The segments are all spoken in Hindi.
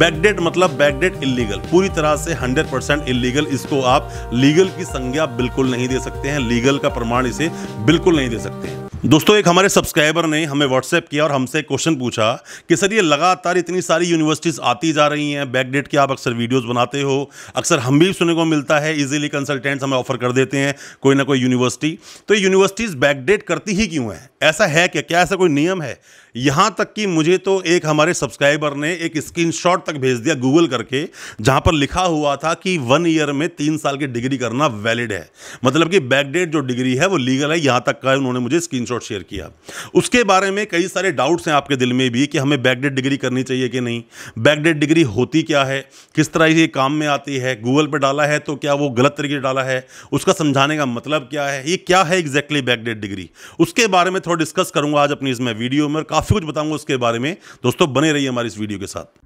बैकडेट मतलब बैकडेट इलीगल पूरी तरह से 100 परसेंट इलीगल इसको आप लीगल की संज्ञा बिल्कुल नहीं दे सकते हैं लीगल का प्रमाण इसे बिल्कुल नहीं दे सकते हैं दोस्तों एक हमारे सब्सक्राइबर ने हमें व्हाट्सएप किया और हमसे क्वेश्चन पूछा कि सर ये लगातार इतनी सारी यूनिवर्सिटीज़ आती जा रही हैं बैकडेट की आप अक्सर वीडियोस बनाते हो अक्सर हम भी सुनने को मिलता है इजीली कंसल्टेंट्स हमें ऑफर कर देते हैं कोई ना कोई यूनिवर्सिटी तो यूनिवर्सिटीज़ बैकडेट करती ही क्यों है ऐसा है क्या क्या ऐसा कोई नियम है यहाँ तक कि मुझे तो एक हमारे सब्सक्राइबर ने एक स्क्रीनशॉट तक भेज दिया गूगल करके जहाँ पर लिखा हुआ था कि वन ईयर में तीन साल की डिग्री करना वैलिड है मतलब कि बैकडेट जो डिग्री है वो लीगल है यहाँ तक का उन्होंने मुझे स्क्रीन शेयर किया उसके बारे में कई सारे डाउट्स हैं आपके दिल में भी कि हमें बैकडेट डिग्री करनी चाहिए कि नहीं बैकडेट डिग्री होती क्या है किस तरह ये काम में आती है गूगल पर डाला है तो क्या वो गलत तरीके से डाला है उसका समझाने का मतलब क्या है ये क्या है एग्जैक्टली बैकडेट डिग्री उसके बारे में थोड़ा डिस्कस करूंगा आज अपनी इसमें वीडियो में काफ़ी कुछ बताऊंगा उसके बारे में दोस्तों बने रहिए हमारे इस वीडियो के साथ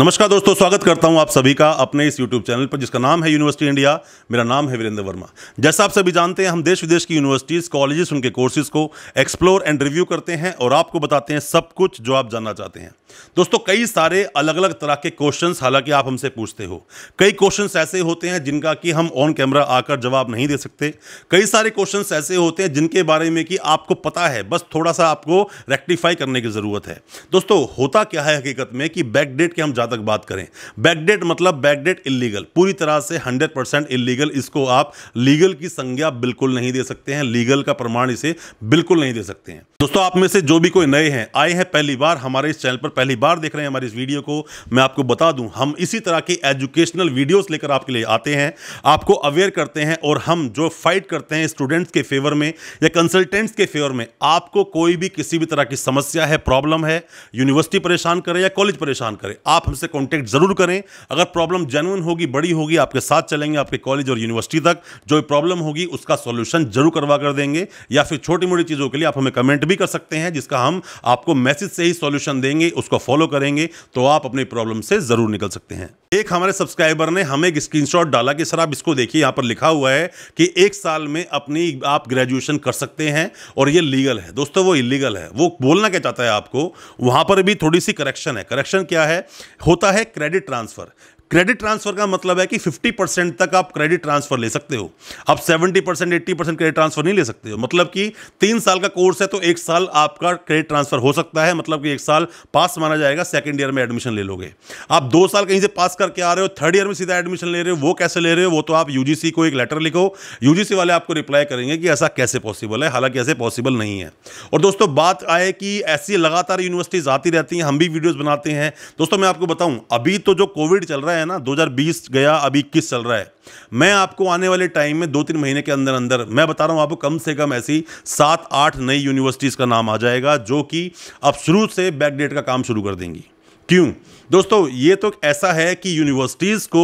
नमस्कार दोस्तों स्वागत करता हूं आप सभी का अपने इस YouTube चैनल पर जिसका नाम है यूनिवर्सिटी इंडिया मेरा नाम है वीरेंद्र वर्मा जैसा आप सभी जानते हैं हम देश विदेश की यूनिवर्सिटीज़ कॉलेजेस उनके कोर्सेज को एक्सप्लोर एंड रिव्यू करते हैं और आपको बताते हैं सब कुछ जो आप जानना चाहते हैं दोस्तों कई सारे अलग अलग तरह के क्वेश्चन हालांकि आप हमसे पूछते हो कई क्वेश्चन ऐसे होते हैं जिनका कि हम ऑन कैमरा आकर जवाब नहीं दे सकते कई सारे क्वेश्चन ऐसे होते हैं जिनके बारे में कि आपको पता है बस थोड़ा सा आपको रेक्टिफाई करने की ज़रूरत है दोस्तों होता क्या है हकीकत में कि बैकडेट के हम जहां तक बात करें बैकडेट मतलब बैकडेट इलीगल पूरी तरह से 100 परसेंट इलीगल इसको आप लीगल की संज्ञा बिल्कुल नहीं दे सकते हैं लीगल का प्रमाण इसे बिल्कुल नहीं दे सकते हैं दोस्तों आप में से जो भी कोई नए हैं आए हैं पहली बार हमारे इस चैनल पर पहली बार देख रहे हैं हमारे इस वीडियो को मैं आपको बता दूं हम इसी तरह की एजुकेशनल वीडियोस लेकर आपके लिए आते हैं आपको अवेयर करते हैं और हम जो फाइट करते हैं स्टूडेंट्स के फेवर में या कंसल्टेंट्स के फेवर में आपको कोई भी किसी भी तरह की समस्या है प्रॉब्लम है यूनिवर्सिटी परेशान करे या कॉलेज परेशान करे आप हमसे उनसे कॉन्टैक्ट ज़रूर करें अगर प्रॉब्लम जेनुअन होगी बड़ी होगी आपके साथ चलेंगे आपके कॉलेज और यूनिवर्सिटी तक जो प्रॉब्लम होगी उसका सोल्यूशन जरूर करवा कर देंगे या फिर छोटी मोटी चीज़ों के लिए आप हमें कमेंट भी कर सकते हैं जिसका हम आपको मैसेज से ही सोल्यूशन देंगे उसको फॉलो करेंगे तो आप अपनी प्रॉब्लम से ज़रूर निकल सकते हैं एक हमारे सब्सक्राइबर ने हमें एक स्क्रीनशॉट डाला कि सर आप इसको देखिए यहाँ पर लिखा हुआ है कि एक साल में अपनी आप ग्रेजुएशन कर सकते हैं और ये लीगल है दोस्तों वो इलीगल है वो बोलना क्या चाहता है आपको वहाँ पर भी थोड़ी सी करेक्शन है करेक्शन क्या है होता है क्रेडिट ट्रांसफर क्रेडिट ट्रांसफर का मतलब है कि 50 परसेंट तक आप क्रेडिट ट्रांसफर ले सकते हो आप 70 percent eighty percent credit transfer नहीं ले सकते हो मतलब कि तीन साल का कोर्स है तो एक साल आपका क्रेडिट ट्रांसफर हो सकता है मतलब कि एक साल पास माना जाएगा सेकेंड ईयर में एडमिशन ले लोगे आप दो साल कहीं से पास करके आ रहे हो थर्ड ईयर में सीधा एडमिशन ले रहे हो वो कैसे ले रहे हो वो तो आप यूजीसी को एक लेटर लिखो यूजीसी वाले आपको रिप्लाई करेंगे कि ऐसा कैसे पॉसिबल है हालांकि ऐसे पॉसिबल नहीं है और दोस्तों बात आए कि ऐसी लगातार यूनिवर्सिटीज आती रहती हैं हम भी वीडियोज बनाते हैं दोस्तों मैं आपको बताऊँ अभी तो जो कोविड चल रहा है है ना 2020 गया अभी इक्कीस चल रहा है मैं आपको आने वाले टाइम में दो तीन महीने के अंदर अंदर मैं बता रहा हूँ आपको कम से कम ऐसी सात आठ नई यूनिवर्सिटीज़ का नाम आ जाएगा जो कि अब शुरू से बैकडेट का काम शुरू कर देंगी क्यों दोस्तों ये तो ऐसा है कि यूनिवर्सिटीज़ को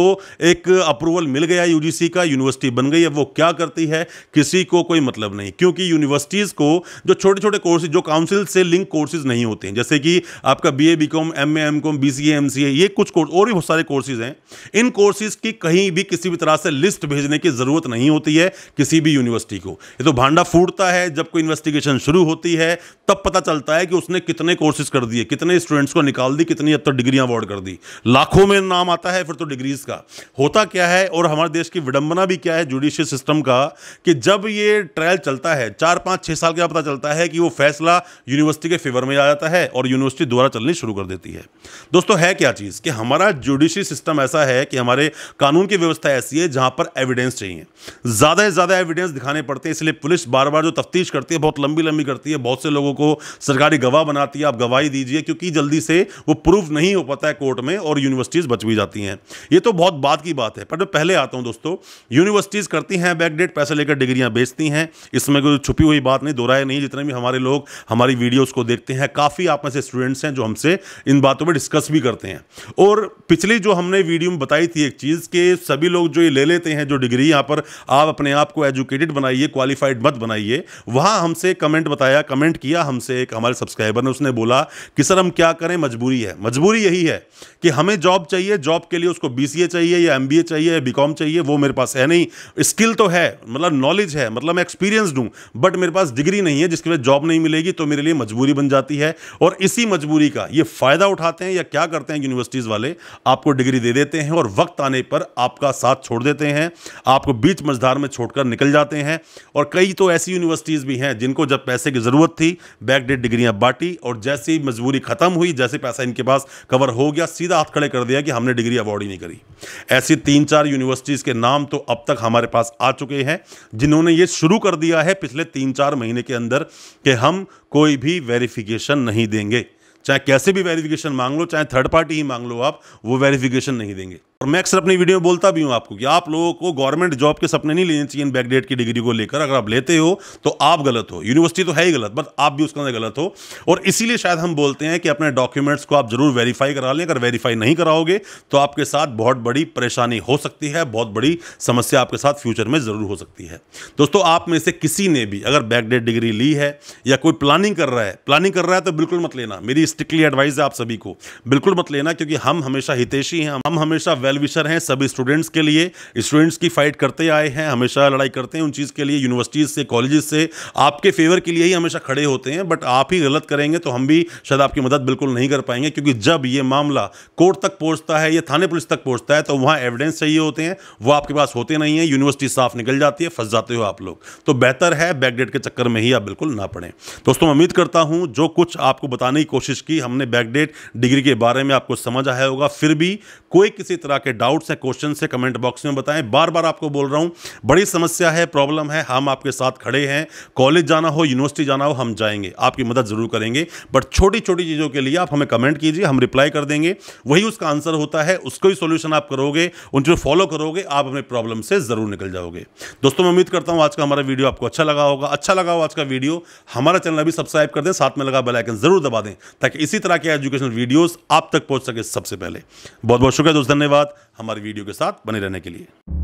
एक अप्रूवल मिल गया यूजीसी का यूनिवर्सिटी बन गई है वो क्या करती है किसी को कोई मतलब नहीं क्योंकि यूनिवर्सिटीज़ को जो छोटे छोटे कोर्सेज जो काउंसिल से लिंक कोर्सेज नहीं होते हैं जैसे कि आपका B A B com M A M com B C M C A ये कुछ कोर्स और भी बहुत सारे कोर्सेज हैं इन कोर्सेज की कहीं भी किसी भी तरह से लिस्ट भेजने की ज़रूरत नहीं होती है किसी भी यूनिवर्सिटी को ये तो भांडा फूटता है जब कोई इन्वेस्टिगेशन शुरू होती है तब पता चलता है कि उसने कितने कोर्सेज कर दिए कितने स्टूडेंट्स को निकाल दी कितनी अब तक डिग्रियाँ अवॉर्ड कर दी लाखों में नाम आता है फिर तो डिग्रीज का होता क्या है और हमारे देश की विडंबना भी क्या है जुडिशियल सिस्टम का कि जब ये ट्रायल चलता है चार पाँच छः साल के पता चलता है कि वो फैसला यूनिवर्सिटी के फेवर में आ जाता है और यूनिवर्सिटी द्वारा चलनी शुरू कर देती है दोस्तों है क्या चीज़ कि हमारा जुडिशियल सिस्टम ऐसा है कि हमारे कानून की व्यवस्था ऐसी है जहाँ पर एविडेंस चाहिए ज़्यादा से ज़्यादा एविडेंस दिखाने पड़ते हैं इसलिए पुलिस बार बार जो तफ्तीश करती है बहुत लंबी लंबी करती है बहुत से लोगों को सरकारी गवाह बनाती है आप गवाही दीजिए क्योंकि जल्दी से वो प्रूफ नहीं हो पाता है कोर्ट में और यूनिवर्सिटीज़ बच भी जाती हैं ये तो बहुत बात की बात है पर मैं पहले आता हूँ दोस्तों यूनिवर्सिटीज़ करती हैं बैकडेट पैसे लेकर डिग्रियाँ बेचती हैं इसमें कोई छुपी हुई बात नहीं दोहराए नहीं जितने भी हमारे लोग हमारी वीडियोज़ को देखते हैं काफ़ी आप में से स्टूडेंट्स हैं जो हमसे इन बातों पर डिस्कस भी करते हैं और पिछली जो हमने वीडियो में बताई थी एक चीज़ कि सभी लोग जो ये ले लेते हैं जो डिग्री यहाँ पर आप अपने आप को एजुकेटेड बनाइए क्वालिफाइड मत बनाइए वहाँ हमसे कमेंट बताया कमेंट किया हमसे एक हमारे सब्सक्राइबर ने उसने बोला कि सर हम क्या करें मजबूरी है मजबूरी यही है है कि हमें जॉब चाहिए जॉब के लिए उसको बी चाहिए या एम चाहिए या बी चाहिए वो मेरे पास है नहीं स्किल तो है मतलब नॉलेज है मतलब मैं एक्सपीरियंस दूँ बट मेरे पास डिग्री नहीं है जिसकी वजह जॉब नहीं मिलेगी तो मेरे लिए मजबूरी बन जाती है और इसी मजबूरी का ये फ़ायदा उठाते हैं या क्या करते हैं यूनिवर्सिटीज़ वाले आपको डिग्री दे देते हैं और वक्त आने पर आपका साथ छोड़ देते हैं आपको बीच मझधार में छोड़कर निकल जाते हैं और कई तो ऐसी यूनिवर्सिटीज़ भी हैं जिनको जब पैसे की ज़रूरत थी बैकडेट डिग्रियाँ बांटी और जैसी मजबूरी ख़त्म हुई जैसे पैसा इनके पास कवर हो हो गया सीधा हाथ खड़े कर दिया कि हमने डिग्री अवार्ड ही नहीं करी ऐसी तीन चार यूनिवर्सिटीज़ के नाम तो अब तक हमारे पास आ चुके हैं जिन्होंने ये शुरू कर दिया है पिछले तीन चार महीने के अंदर कि हम कोई भी वेरिफिकेशन नहीं देंगे चाहे कैसे भी वेरिफिकेशन मांग लो चाहे थर्ड पार्टी ही मांग लो आप वो वेरिफिकेशन नहीं देंगे और मैं अक्सर अपनी वीडियो में बोलता भी हूँ आपको कि आप लोगों को गवर्नमेंट जॉब के सपने नहीं लेने चाहिए इन बैकडेट की डिग्री को लेकर अगर आप लेते हो तो आप गलत हो यूनिवर्सिटी तो है ही गलत बट आप भी उसके अंदर गलत हो और इसीलिए शायद हम बोलते हैं कि अपने डॉक्यूमेंट्स को आप जरूर वेरीफाई करा लें अगर वेरीफाई नहीं कराओगे तो आपके साथ बहुत बड़ी परेशानी हो सकती है बहुत बड़ी समस्या आपके साथ फ्यूचर में ज़रूर हो सकती है दोस्तों आप में से किसी ने भी अगर बैकडेट डिग्री ली है या कोई प्लानिंग कर रहा है प्लानिंग कर रहा है तो बिल्कुल मत लेना मेरी स्ट्रिक्टली एडवाइस है आप सभी को बिल्कुल मत लेना क्योंकि हम हमेशा हितेशी हैं हम हमेशा वेल वेलविशर हैं सभी स्टूडेंट्स के लिए स्टूडेंट्स की फाइट करते आए हैं हमेशा लड़ाई करते हैं उन चीज़ के लिए यूनिवर्सिटीज़ से कॉलेजेस से आपके फेवर के लिए ही हमेशा खड़े होते हैं बट आप ही गलत करेंगे तो हम भी शायद आपकी मदद बिल्कुल नहीं कर पाएंगे क्योंकि जब ये मामला कोर्ट तक पहुँचता है या थाने पुलिस तक पहुँचता है तो वहाँ एविडेंस चाहिए होते हैं वो आपके पास होते नहीं हैं यूनिवर्सिटी साफ निकल जाती है फंस जाते हो आप लोग तो बेहतर है बैकडेट के चक्कर में ही आप बिल्कुल ना पड़ें दोस्तों उम्मीद करता हूँ जो कुछ आपको बताने की कोशिश की हमने बैकडेट डिग्री के बारे में आपको समझ आया होगा फिर भी कोई किसी तरह के डाउट्स हैं क्वेश्चन है कमेंट बॉक्स में बताएं बार बार आपको बोल रहा हूं बड़ी समस्या है प्रॉब्लम है हम आपके साथ खड़े हैं कॉलेज जाना हो यूनिवर्सिटी जाना हो हम जाएंगे आपकी मदद ज़रूर करेंगे बट छोटी छोटी चीज़ों के लिए आप हमें कमेंट कीजिए हम रिप्लाई कर देंगे वही उसका आंसर होता है उसको ही सोल्यूशन आप करोगे उन जो फॉलो करोगे आप अपने प्रॉब्लम से ज़रूर निकल जाओगे दोस्तों मैं उम्मीद करता हूँ आज का हमारा वीडियो आपको अच्छा लगा होगा अच्छा लगा हो आज का वीडियो हमारा चैनल अभी सब्सक्राइब कर दें साथ में लगा बेलाइकन ज़रूर दबा दें ताकि इसी तरह के एजुकेशनल वीडियोज़ आप तक पहुंच सके सबसे पहले बहुत बहुत शुक्रिया दोस्त धन्यवाद धन्यवाद हमारे वीडियो के साथ बने रहने के लिए